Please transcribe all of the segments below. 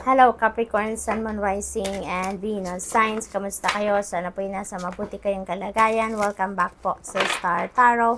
Hello Capricorn, Sun, Moon, Rising, and Venus Signs. Kamusta kayo? Sana po yung nasa mabuti kayong kalagayan. Welcome back po sa Star Tarot.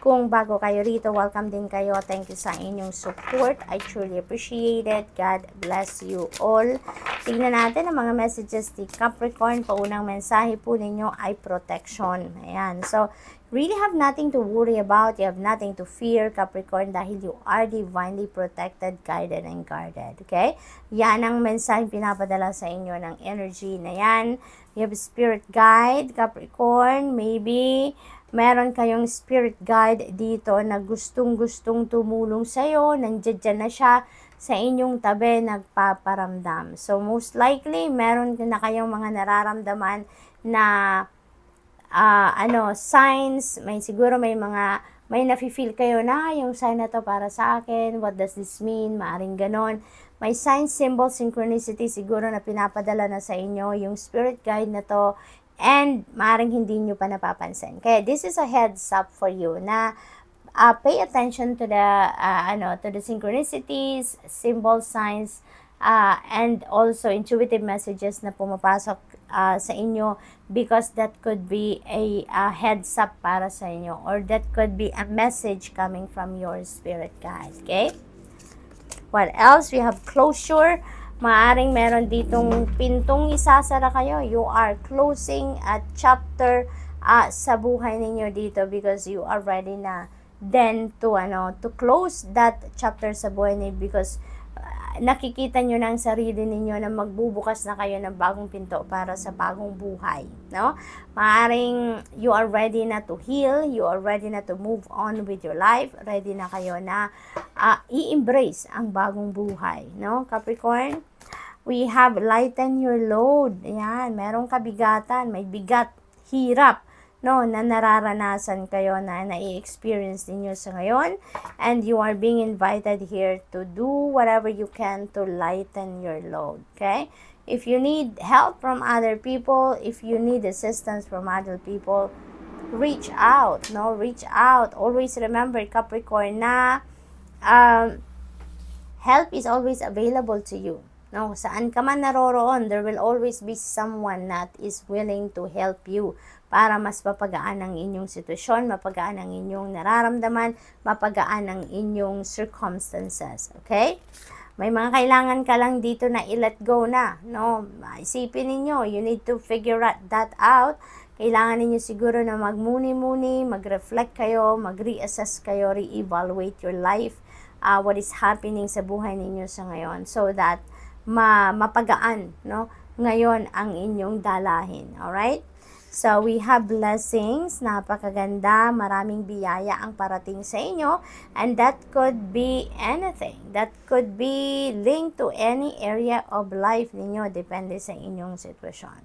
Kung bago kayo rito, welcome din kayo. Thank you sa inyong support. I truly appreciate it. God bless you all. Tingnan natin ang mga messages ni Capricorn. Paunang mensahe po ninyo ay protection. Ayan. So, really have nothing to worry about. You have nothing to fear, Capricorn, dahil you are divinely protected, guided, and guarded. Okay? Yan ang mensaheng pinapadala sa inyo ng energy na yan. You have a spirit guide, Capricorn, maybe meron kayong spirit guide dito na gustong-gustong tumulong sa'yo, nandiyan na siya sa inyong tabi nagpaparamdam. So most likely, meron na kayong mga nararamdaman na uh, ano, signs, may siguro may mga, may nafi feel kayo na yung sign na to para sa akin, what does this mean, maaring ganon. May sign, symbol, synchronicity siguro na pinapadala na sa inyo yung spirit guide na to and maaring hindi nyo pa napapansin. Kaya this is a heads up for you na uh, pay attention to the uh, ano to the synchronicities, symbol signs, uh, and also intuitive messages na pumapasok uh, sa inyo because that could be a, a heads up para sa inyo or that could be a message coming from your spirit guide. Okay? What else? We have closure. Maaring meron ditong pintong isasara kayo. You are closing a chapter uh, sa buhay ninyo dito because you are ready na then to ano to close that chapter sa buhay ninyo because nakikita nyo na ang sarili ninyo na magbubukas na kayo ng bagong pinto para sa bagong buhay. No? Maaring you are ready na to heal, you are ready na to move on with your life, ready na kayo na uh, i-embrace ang bagong buhay. No? Capricorn, we have lighten your load. Ayan, merong kabigatan, may bigat, hirap no, na nararanasan kayo na na experience ninyo sa ngayon and you are being invited here to do whatever you can to lighten your load, okay? If you need help from other people, if you need assistance from other people, reach out, no? Reach out. Always remember, Capricorn, na um, help is always available to you. No, saan ka man naroroon, there will always be someone that is willing to help you para mas mapagaan ang inyong sitwasyon, mapagaan ang inyong nararamdaman, mapagaan ang inyong circumstances. Okay? May mga kailangan ka lang dito na i-let go na. No, isipin ninyo, you need to figure that out. Kailangan ninyo siguro na magmuni-muni, mag-reflect kayo, mag-reassess kayo, re-evaluate your life, uh, what is happening sa buhay ninyo sa ngayon so that ma mapagaan, no? Ngayon ang inyong dalahin. All right? So, we have blessings. Napakaganda. Maraming biyaya ang parating sa inyo. And that could be anything. That could be linked to any area of life ninyo. Depende sa inyong sitwasyon.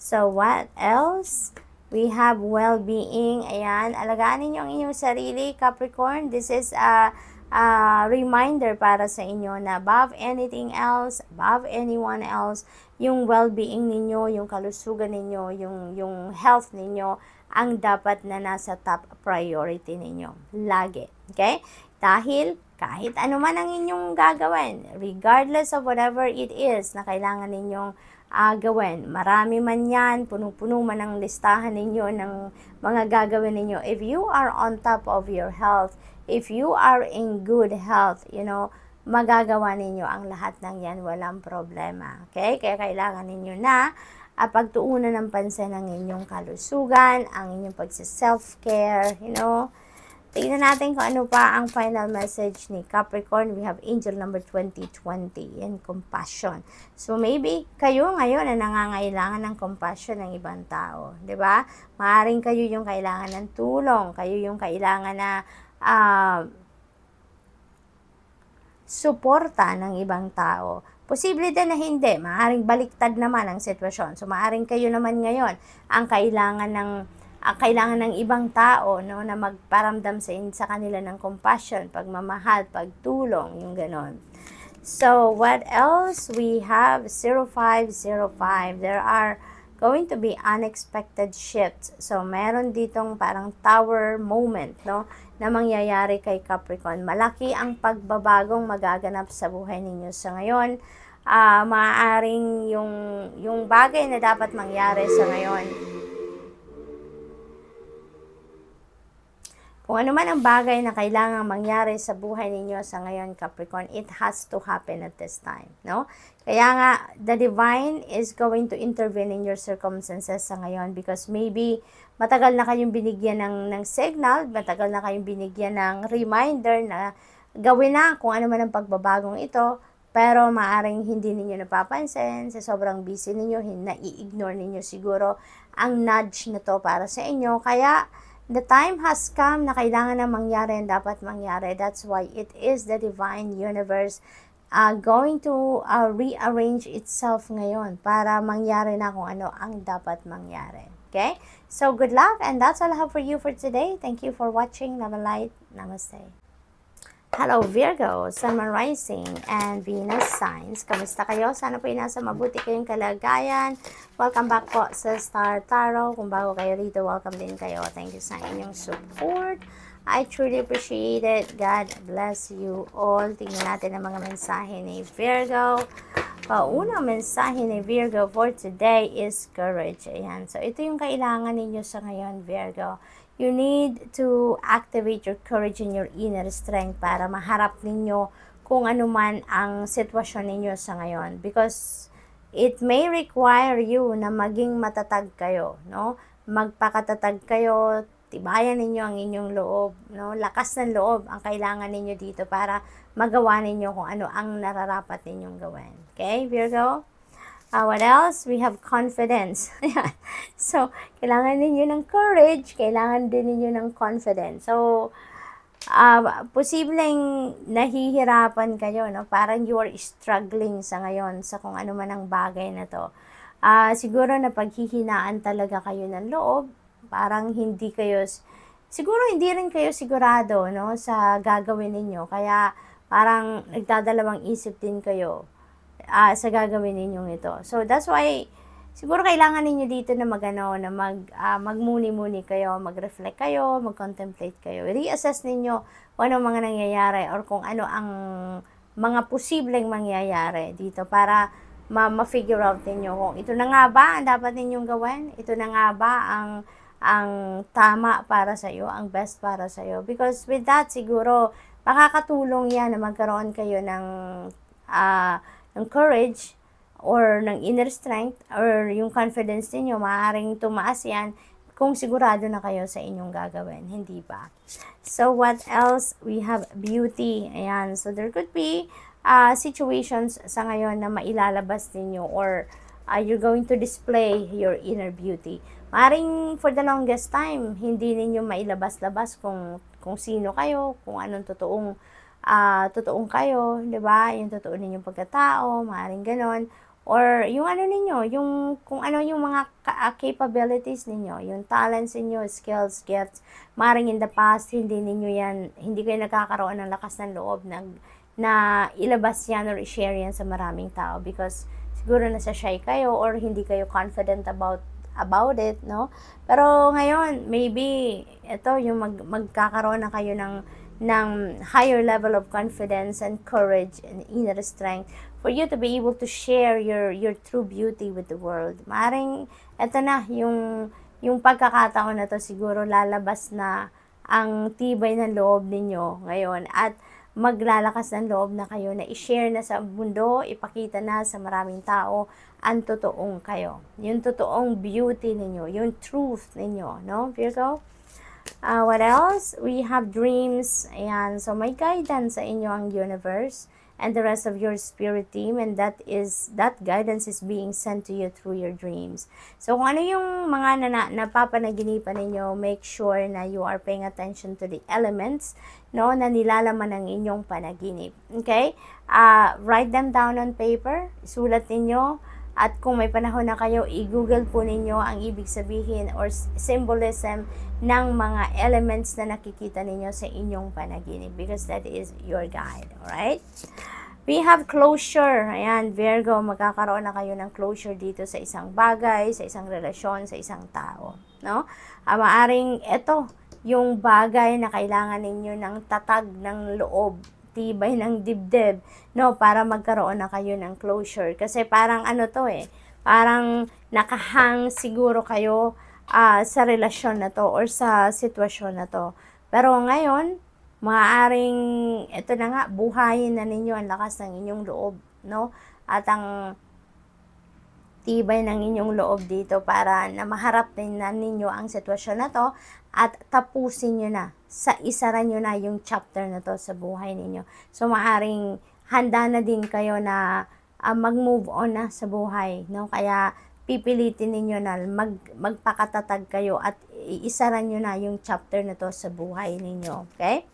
So, what else? We have well-being. Ayan. Alagaan ninyo ang inyong sarili, Capricorn. This is a... Uh, uh, reminder para sa inyo na above anything else, above anyone else, yung well-being ninyo, yung kalusugan ninyo, yung, yung health ninyo, ang dapat na nasa top priority ninyo. Lagi. Okay? Dahil kahit ano man ang inyong gagawin, regardless of whatever it is na kailangan ninyong uh, gawin. Marami man yan, punong-puno man ang listahan ninyo ng mga gagawin ninyo. If you are on top of your health, if you are in good health, you know, magagawa ninyo ang lahat ng yan, walang problema. Okay? Kaya kailangan ninyo na uh, pagtuunan ng pansin ng inyong kalusugan, ang inyong pagsa-self-care, you know. Tignan natin kung ano pa ang final message ni Capricorn. We have angel number 2020, yan, compassion. So maybe kayo ngayon na nangangailangan ng compassion ng ibang tao, 'di ba? Maaring kayo yung kailangan ng tulong, kayo yung kailangan na uh, suporta ng ibang tao. Posible din na hindi, maaring baliktad naman ang sitwasyon. So maaring kayo naman ngayon ang kailangan ng ang kailangan ng ibang tao no na magparamdam sa in, sa kanila ng compassion, pagmamahal, pagtulong, yung ganon. So what else we have 0505 there are going to be unexpected shifts. So, meron ditong parang tower moment, no? na mangyayari kay Capricorn. Malaki ang pagbabagong magaganap sa buhay ninyo sa ngayon. Uh, maaaring yung, yung bagay na dapat mangyari sa ngayon Kung ano man ang bagay na kailangan mangyari sa buhay ninyo sa ngayon, Capricorn, it has to happen at this time, no? Kaya nga, the divine is going to intervene in your circumstances sa ngayon because maybe matagal na kayong binigyan ng, ng signal, matagal na kayong binigyan ng reminder na gawin na kung ano man ang pagbabagong ito, pero maaring hindi ninyo napapansin, sa sobrang busy ninyo, nai-ignore ninyo siguro ang nudge na to para sa inyo. Kaya, The time has come na kailangan na mangyari and dapat mangyari. That's why it is the divine universe uh, going to uh, rearrange itself ngayon para mangyari na kung ano ang dapat mangyari. Okay? So, good luck and that's all I have for you for today. Thank you for watching. Love and light. Namaste. Hello Virgo, Sun Moon Rising and Venus Signs. Kamusta kayo? Sana po ay nasa mabuti kayong kalagayan. Welcome back po sa Star Tarot. Kung bago kayo dito, welcome din kayo. Thank you sa inyong support. I truly appreciate it. God bless you all. Tingnan natin ang mga mensahe ni Virgo. Paunang mensahe ni Virgo for today is courage. Ayan. So, ito yung kailangan ninyo sa ngayon, Virgo. Virgo You need to activate your courage and your inner strength para maharap ninyo kung ano man ang sitwasyon ninyo sa ngayon. Because it may require you na maging matatag kayo, no? Magpakatatag kayo, tibayan ninyo ang inyong loob, no? Lakas ng loob ang kailangan ninyo dito para magawa ninyo kung ano ang nararapat ninyong gawin. Okay, Virgo? Uh, what else? We have confidence. so, kailangan ninyo ng courage, kailangan din ninyo ng confidence. So, uh, posibleng nahihirapan kayo, no? Parang you are struggling sa ngayon sa kung ano man ang bagay na to. Uh, siguro na paghihinaan talaga kayo ng loob, parang hindi kayo, siguro hindi rin kayo sigurado, no? Sa gagawin ninyo. Kaya, parang nagdadalawang isip din kayo uh, sa gagawin ninyong ito. So that's why siguro kailangan ninyo dito na magano na mag uh, magmuni-muni kayo, mag-reflect kayo, mag-contemplate kayo. Reassess ninyo kung ano mga nangyayari or kung ano ang mga posibleng mangyayari dito para ma- figure out ninyo kung ito na nga ba ang dapat ninyong gawin? Ito na nga ba ang ang tama para sa iyo, ang best para sa iyo. Because with that siguro makakatulong 'yan na magkaroon kayo ng uh, ng courage or ng inner strength or yung confidence ninyo, maaaring tumaas yan kung sigurado na kayo sa inyong gagawin, hindi ba? So, what else? We have beauty. Ayan. So, there could be uh, situations sa ngayon na mailalabas ninyo or uh, you're going to display your inner beauty. Maring for the longest time, hindi ninyo mailabas-labas kung, kung sino kayo, kung anong totoong uh, totoong kayo, di ba? Yung totoo ninyong pagkatao, maaaring ganon. Or yung ano ninyo, yung kung ano yung mga ah, capabilities ninyo, yung talents ninyo, skills, gifts, maaaring in the past, hindi ninyo yan, hindi kayo nagkakaroon ng lakas ng loob na, na ilabas yan or share yan sa maraming tao because siguro nasa shy kayo or hindi kayo confident about about it, no? Pero ngayon, maybe ito yung mag, magkakaroon na kayo ng ng higher level of confidence and courage and inner strength for you to be able to share your your true beauty with the world. Maring eto na yung yung pagkakataon na to siguro lalabas na ang tibay ng loob ninyo ngayon at maglalakas ng loob na kayo na i-share na sa mundo, ipakita na sa maraming tao ang totoong kayo. Yung totoong beauty ninyo, yung truth ninyo, no? Virgo? Uh, what else? We have dreams. Ayan. So, may guidance sa inyo ang universe and the rest of your spirit team and that is that guidance is being sent to you through your dreams. So kung ano yung mga na, napapanaginipan ninyo, make sure na you are paying attention to the elements no na nilalaman ng inyong panaginip. Okay? Uh, write them down on paper, sulat niyo at kung may panahon na kayo, i-google po ninyo ang ibig sabihin or symbolism ng mga elements na nakikita ninyo sa inyong panaginip because that is your guide, alright? We have closure. Ayan, Virgo, magkakaroon na kayo ng closure dito sa isang bagay, sa isang relasyon, sa isang tao. No? Ah, maaring ito, yung bagay na kailangan ninyo ng tatag ng loob tibay ng dibdib, no, para magkaroon na kayo ng closure. Kasi parang ano to eh, parang nakahang siguro kayo uh, sa relasyon na to or sa sitwasyon na to. Pero ngayon, maaaring ito na nga buhayin na ninyo ang lakas ng inyong loob, no? At ang tibay ng inyong loob dito para na maharap din na ninyo ang sitwasyon na to at tapusin nyo na, sa isara nyo na yung chapter na to sa buhay ninyo. So, maaring handa na din kayo na uh, mag-move on na sa buhay. No? Kaya, pipilitin ninyo na mag, magpakatatag kayo at iisara nyo na yung chapter na to sa buhay ninyo. Okay?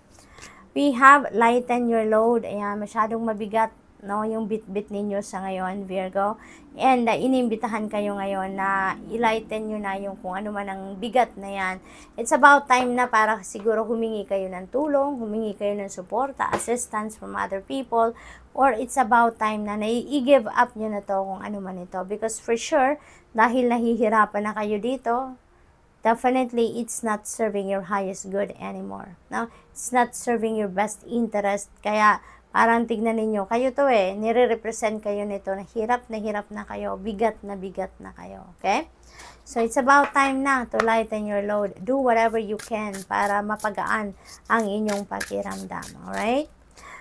We have lighten your load. Ayan, masyadong mabigat no? Yung bitbit ninyo sa ngayon, Virgo. And uh, inimbitahan kayo ngayon na ilighten nyo na yung kung ano man ang bigat na yan. It's about time na para siguro humingi kayo ng tulong, humingi kayo ng suporta, assistance from other people, or it's about time na nai-give up nyo na to kung ano man ito. Because for sure, dahil nahihirapan na kayo dito, definitely it's not serving your highest good anymore. No? It's not serving your best interest. Kaya Parang tignan ninyo, kayo to eh, nire-represent kayo nito na hirap na hirap na kayo, bigat na bigat na kayo, okay? So, it's about time na to lighten your load. Do whatever you can para mapagaan ang inyong pakiramdam, alright?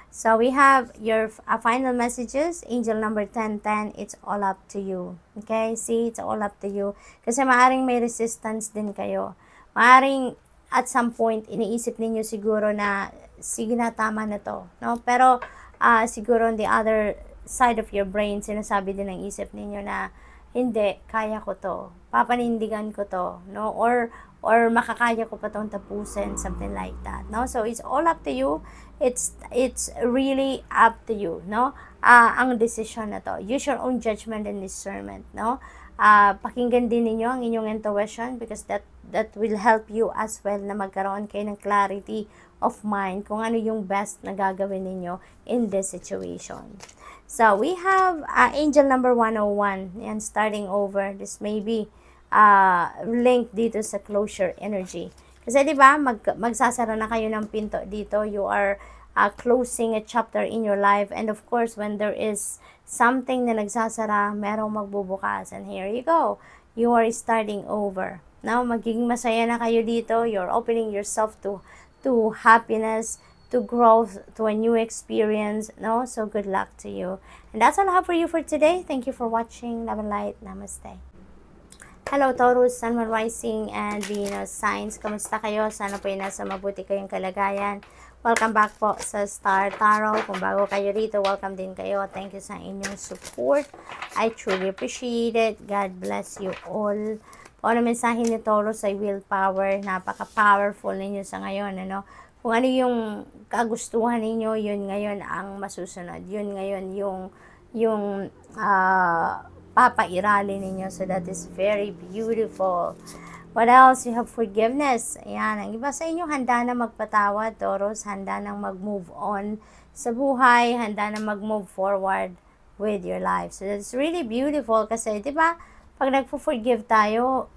So, we have your uh, final messages, angel number 1010, it's all up to you. Okay? See, it's all up to you. Kasi maaring may resistance din kayo. Maaring at some point, iniisip ninyo siguro na sige na, tama na to. No? Pero, uh, siguro on the other side of your brain, sinasabi din ng isip ninyo na, hindi, kaya ko to. Papanindigan ko to. No? Or, or makakaya ko pa tong tapusin, something like that. No? So, it's all up to you. It's, it's really up to you. No? Uh, ang decision na to. Use your own judgment and discernment. No? uh, pakinggan din ninyo ang inyong intuition because that that will help you as well na magkaroon kayo ng clarity of mind kung ano yung best na gagawin ninyo in this situation. So, we have uh, angel number 101. and starting over. This may be uh, linked dito sa closure energy. Kasi, di ba, mag, magsasara na kayo ng pinto dito. You are uh, closing a chapter in your life. And of course, when there is something na nagsasara, merong magbubukas. And here you go. You are starting over. Now, magiging masaya na kayo dito. You're opening yourself to to happiness, to growth, to a new experience. No? So good luck to you. And that's all I have for you for today. Thank you for watching. Love and light. Namaste. Hello Taurus, Sun, Moon, Rising, and Venus Signs. Kamusta kayo? Sana po ay nasa mabuti kayong kalagayan. Welcome back po sa Star Tarot. Kung bago kayo rito, welcome din kayo. Thank you sa inyong support. I truly appreciate it. God bless you all o ano mensahe ni Taurus ay willpower. Napaka-powerful ninyo sa ngayon, ano? Kung ano yung kagustuhan ninyo, yun ngayon ang masusunod. Yun ngayon yung, yung uh, ah, papairali ninyo. So that is very beautiful. What else? You have forgiveness. Ayan. Ang iba sa inyo, handa na magpatawa, Taurus. Handa na mag-move on sa buhay. Handa na mag-move forward with your life. So, that's really beautiful kasi, di ba, pag nagpo-forgive tayo,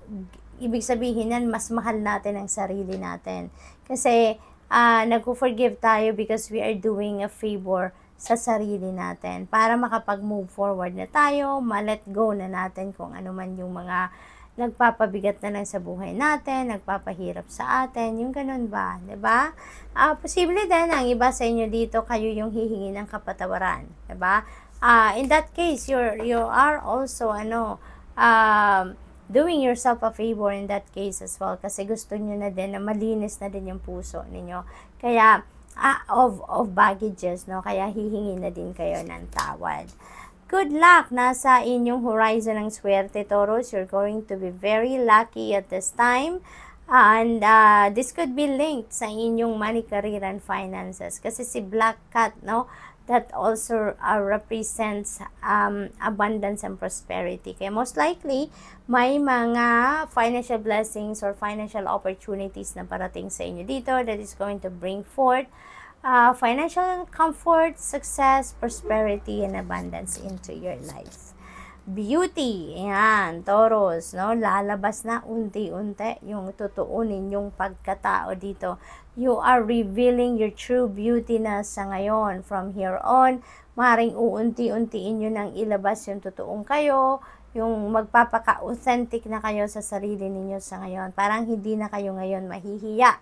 ibig sabihin yan, mas mahal natin ang sarili natin. Kasi, uh, ah, nagpo-forgive tayo because we are doing a favor sa sarili natin para makapag-move forward na tayo, ma-let go na natin kung ano man yung mga nagpapabigat na lang sa buhay natin, nagpapahirap sa atin, yung ganun ba, ba? Diba? Uh, posible din ang iba sa inyo dito, kayo yung hihingi ng kapatawaran, ba? Diba? Uh, in that case, you're, you are also, ano, um, doing yourself a favor in that case as well kasi gusto niyo na din na malinis na din yung puso ninyo. Kaya uh, of of baggages no kaya hihingi na din kayo ng tawad. Good luck! Nasa inyong horizon ng swerte, Taurus. You're going to be very lucky at this time. And uh, this could be linked sa inyong money, career, and finances. Kasi si Black Cat, no? that also uh, represents um, abundance and prosperity. Kaya most likely, may mga financial blessings or financial opportunities na parating sa inyo dito that is going to bring forth uh, financial comfort, success, prosperity, and abundance into your life beauty. Ayan, Taurus, no? Lalabas na unti-unti yung totoo ninyong pagkatao dito. You are revealing your true beauty na sa ngayon. From here on, maring uunti-untiin nyo nang ilabas yung totoong kayo, yung magpapaka-authentic na kayo sa sarili ninyo sa ngayon. Parang hindi na kayo ngayon mahihiya.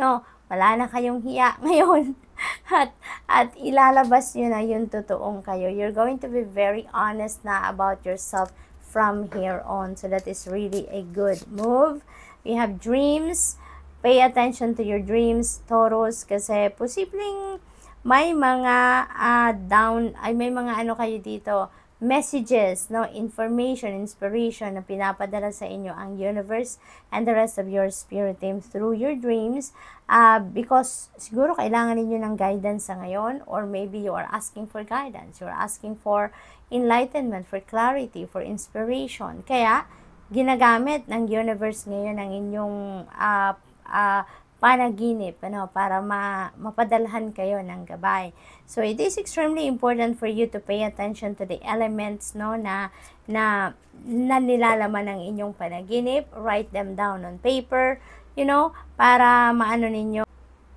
No, wala na kayong hiya ngayon. at, at ilalabas nyo na yung totoong kayo. You're going to be very honest na about yourself from here on. So that is really a good move. We have dreams. Pay attention to your dreams, Taurus, kasi posibleng may mga uh, down, ay may mga ano kayo dito, messages, no, information, inspiration na pinapadala sa inyo ang universe and the rest of your spirit team through your dreams uh, because siguro kailangan niyo ng guidance sa ngayon or maybe you are asking for guidance, you're asking for enlightenment, for clarity, for inspiration. Kaya, ginagamit ng universe ngayon ang inyong uh, uh, panaginip ano, para ma mapadalhan kayo ng gabay. So it is extremely important for you to pay attention to the elements no na na, na nilalaman ng inyong panaginip. Write them down on paper, you know, para maano ninyo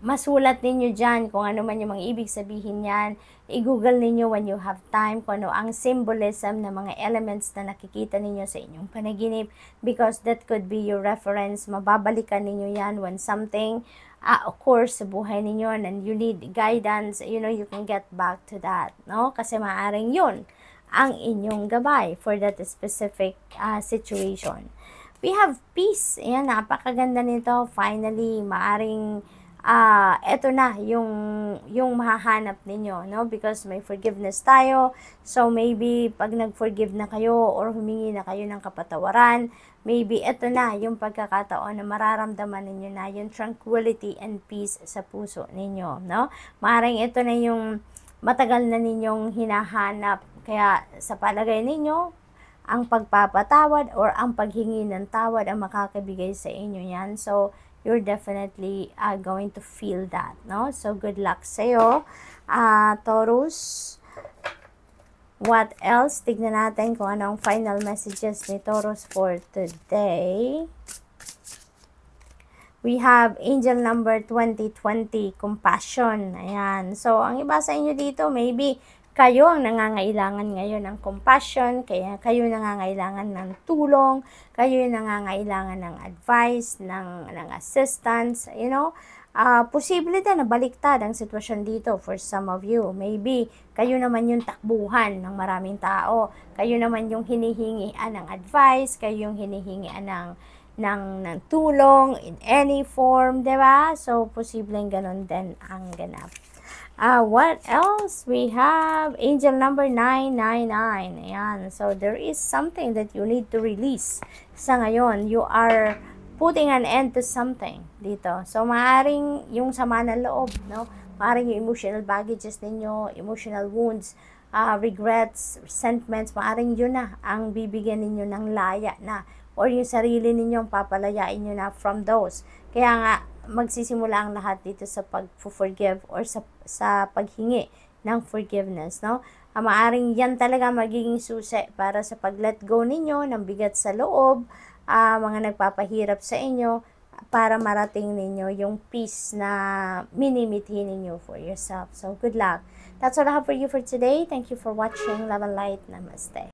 masulat ninyo dyan kung ano man yung mga ibig sabihin yan. I-google ninyo when you have time kung ano ang symbolism ng mga elements na nakikita ninyo sa inyong panaginip because that could be your reference. Mababalikan ninyo yan when something uh, occurs sa buhay ninyo and you need guidance, you know, you can get back to that, no? Kasi maaring yun ang inyong gabay for that specific uh, situation. We have peace. Ayan, napakaganda nito. Finally, maaring ah uh, eto na yung yung mahahanap ninyo no because may forgiveness tayo so maybe pag nag-forgive na kayo or humingi na kayo ng kapatawaran maybe eto na yung pagkakataon na mararamdaman ninyo na yung tranquility and peace sa puso ninyo no maring ito na yung matagal na ninyong hinahanap kaya sa palagay ninyo ang pagpapatawad or ang paghingi ng tawad ang makakabigay sa inyo yan so you're definitely uh, going to feel that, no? So, good luck sa'yo, uh, Taurus. What else? Tignan natin kung anong final messages ni Taurus for today. We have angel number 2020, compassion. Ayan. So, ang iba sa inyo dito, maybe kayo ang nangangailangan ngayon ng compassion, kaya kayo nangangailangan ng tulong, kayo nangangailangan ng advice, ng, ng assistance, you know, uh, posible din na baliktad ang sitwasyon dito for some of you. Maybe kayo naman yung takbuhan ng maraming tao. Kayo naman yung hinihingian ng advice, kayo yung hinihingian ng ng, ng tulong in any form, 'di ba? So posibleng ganun din ang ganap. Uh, what else? We have angel number 999. Ayan. So, there is something that you need to release. Sa ngayon, you are putting an end to something dito. So, maaring yung sama ng loob, no? Maaring yung emotional baggages ninyo, emotional wounds, uh, regrets, resentments, maaring yun na ang bibigyan ninyo ng laya na or yung sarili ninyong papalayain nyo na from those. Kaya nga, magsisimula ang lahat dito sa pag-forgive or sa, sa paghingi ng forgiveness, no? Ah, maaring yan talaga magiging susi para sa pag-let go ninyo ng bigat sa loob, ah, mga nagpapahirap sa inyo, para marating ninyo yung peace na minimiti ninyo for yourself. So, good luck. That's all I have for you for today. Thank you for watching. Love and light. Namaste.